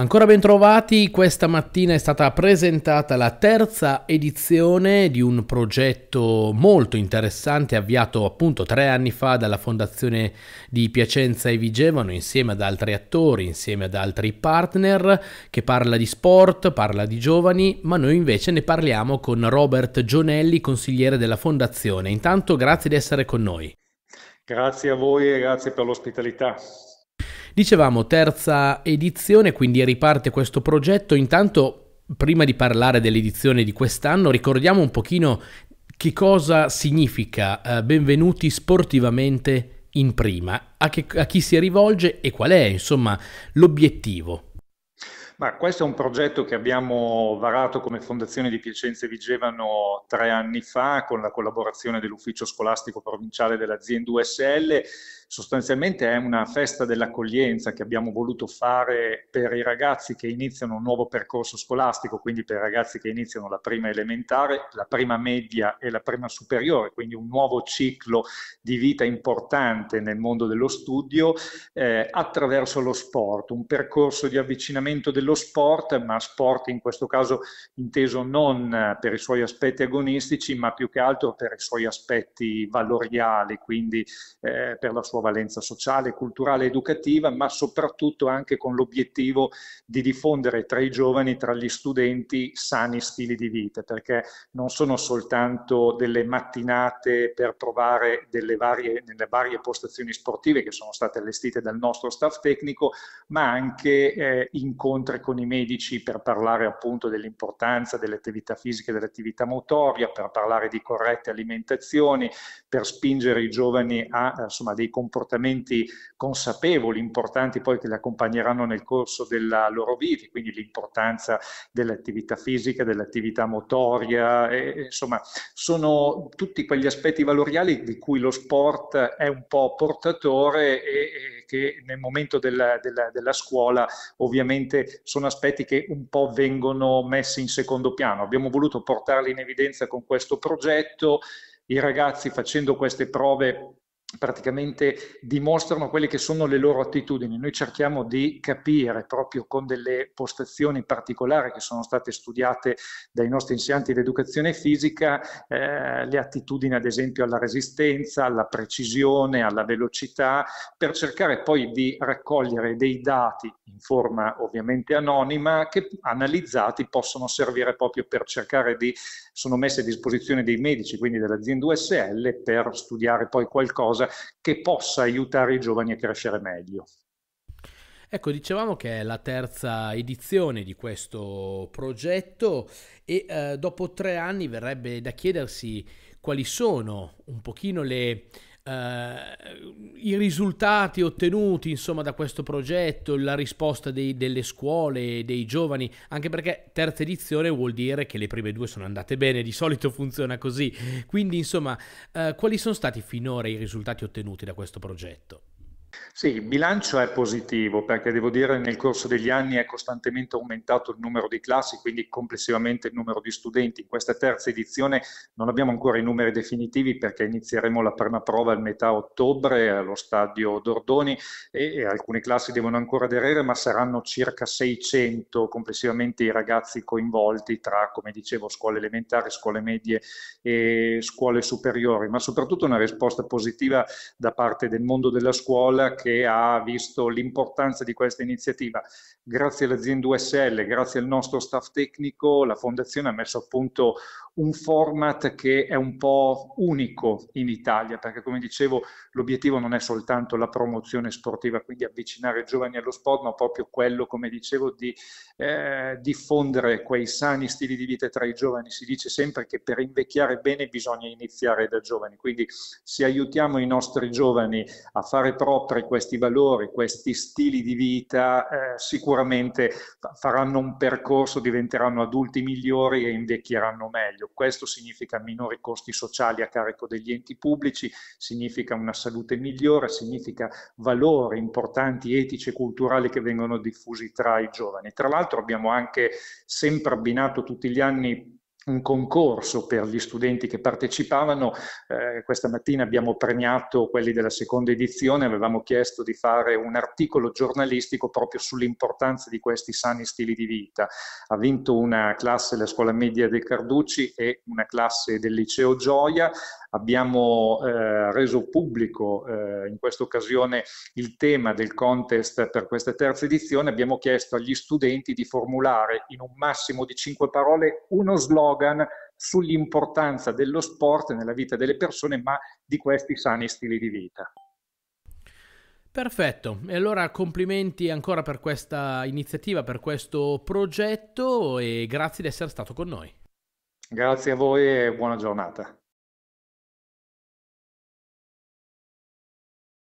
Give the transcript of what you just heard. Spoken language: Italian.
Ancora bentrovati, questa mattina è stata presentata la terza edizione di un progetto molto interessante avviato appunto tre anni fa dalla Fondazione di Piacenza e Vigevano insieme ad altri attori, insieme ad altri partner che parla di sport, parla di giovani, ma noi invece ne parliamo con Robert Gionelli, consigliere della Fondazione. Intanto grazie di essere con noi. Grazie a voi e grazie per l'ospitalità. Dicevamo terza edizione, quindi riparte questo progetto. Intanto, prima di parlare dell'edizione di quest'anno, ricordiamo un pochino che cosa significa eh, benvenuti sportivamente in prima, a, che, a chi si rivolge e qual è, insomma, l'obiettivo ma questo è un progetto che abbiamo varato come Fondazione di Piacenza e Vigevano tre anni fa con la collaborazione dell'Ufficio Scolastico Provinciale dell'azienda USL. Sostanzialmente è una festa dell'accoglienza che abbiamo voluto fare per i ragazzi che iniziano un nuovo percorso scolastico, quindi per i ragazzi che iniziano la prima elementare, la prima media e la prima superiore, quindi un nuovo ciclo di vita importante nel mondo dello studio eh, attraverso lo sport, un percorso di avvicinamento dello lo sport, ma sport in questo caso inteso non eh, per i suoi aspetti agonistici, ma più che altro per i suoi aspetti valoriali, quindi eh, per la sua valenza sociale, culturale, educativa, ma soprattutto anche con l'obiettivo di diffondere tra i giovani, tra gli studenti, sani stili di vita, perché non sono soltanto delle mattinate per provare delle varie, nelle varie postazioni sportive che sono state allestite dal nostro staff tecnico, ma anche eh, incontri con i medici per parlare appunto dell'importanza dell'attività fisica e dell'attività motoria, per parlare di corrette alimentazioni, per spingere i giovani a eh, insomma, dei comportamenti consapevoli, importanti poi che li accompagneranno nel corso della loro vita, quindi l'importanza dell'attività fisica, dell'attività motoria, e, insomma sono tutti quegli aspetti valoriali di cui lo sport è un po' portatore e, e che nel momento della, della, della, scuola ovviamente sono aspetti che un po' vengono messi in secondo piano. Abbiamo voluto portarli in evidenza con questo progetto, i ragazzi facendo queste prove praticamente dimostrano quelle che sono le loro attitudini. Noi cerchiamo di capire proprio con delle postazioni particolari che sono state studiate dai nostri insegnanti di educazione fisica eh, le attitudini ad esempio alla resistenza, alla precisione, alla velocità, per cercare poi di raccogliere dei dati in forma ovviamente anonima che analizzati possono servire proprio per cercare di, sono messe a disposizione dei medici, quindi dell'azienda USL, per studiare poi qualcosa qualcosa che possa aiutare i giovani a crescere meglio. Ecco, dicevamo che è la terza edizione di questo progetto e eh, dopo tre anni verrebbe da chiedersi quali sono un pochino le, Uh, i risultati ottenuti insomma da questo progetto, la risposta dei, delle scuole, dei giovani, anche perché terza edizione vuol dire che le prime due sono andate bene, di solito funziona così. Quindi insomma, uh, quali sono stati finora i risultati ottenuti da questo progetto? Sì, il bilancio è positivo perché devo dire che nel corso degli anni è costantemente aumentato il numero di classi, quindi complessivamente il numero di studenti. In questa terza edizione non abbiamo ancora i numeri definitivi perché inizieremo la prima prova a metà ottobre allo stadio Dordoni e, e alcune classi devono ancora aderire, ma saranno circa 600 complessivamente i ragazzi coinvolti tra, come dicevo, scuole elementari, scuole medie e scuole superiori, ma soprattutto una risposta positiva da parte del mondo della scuola Google che ha visto l'importanza di questa iniziativa. Grazie all'azienda USL, grazie al nostro staff tecnico, la fondazione ha messo a punto un format che è un po' unico in Italia, perché come dicevo l'obiettivo non è soltanto la promozione sportiva, quindi avvicinare i giovani allo sport, ma proprio quello, come dicevo, di eh, diffondere quei sani stili di vita tra i giovani. Si dice sempre che per invecchiare bene bisogna iniziare da giovani, quindi se aiutiamo i nostri giovani a fare proprio incontri questi valori, questi stili di vita, eh, sicuramente faranno un percorso, diventeranno adulti migliori e invecchieranno meglio. Questo significa minori costi sociali a carico degli enti pubblici, significa una salute migliore, significa valori importanti etici e culturali che vengono diffusi tra i giovani. Tra l'altro abbiamo anche sempre abbinato tutti gli anni un concorso per gli studenti che partecipavano. Eh, questa mattina abbiamo premiato quelli della seconda edizione, avevamo chiesto di fare un articolo giornalistico proprio sull'importanza di questi sani stili di vita. Ha vinto una classe della scuola media De Carducci e una classe del liceo Gioia, Abbiamo eh, reso pubblico eh, in questa occasione il tema del contest per questa terza edizione, abbiamo chiesto agli studenti di formulare in un massimo di cinque parole uno slogan sull'importanza dello sport nella vita delle persone, ma di questi sani stili di vita. Perfetto, e allora complimenti ancora per questa iniziativa, per questo progetto e grazie di essere stato con noi. Grazie a voi e buona giornata.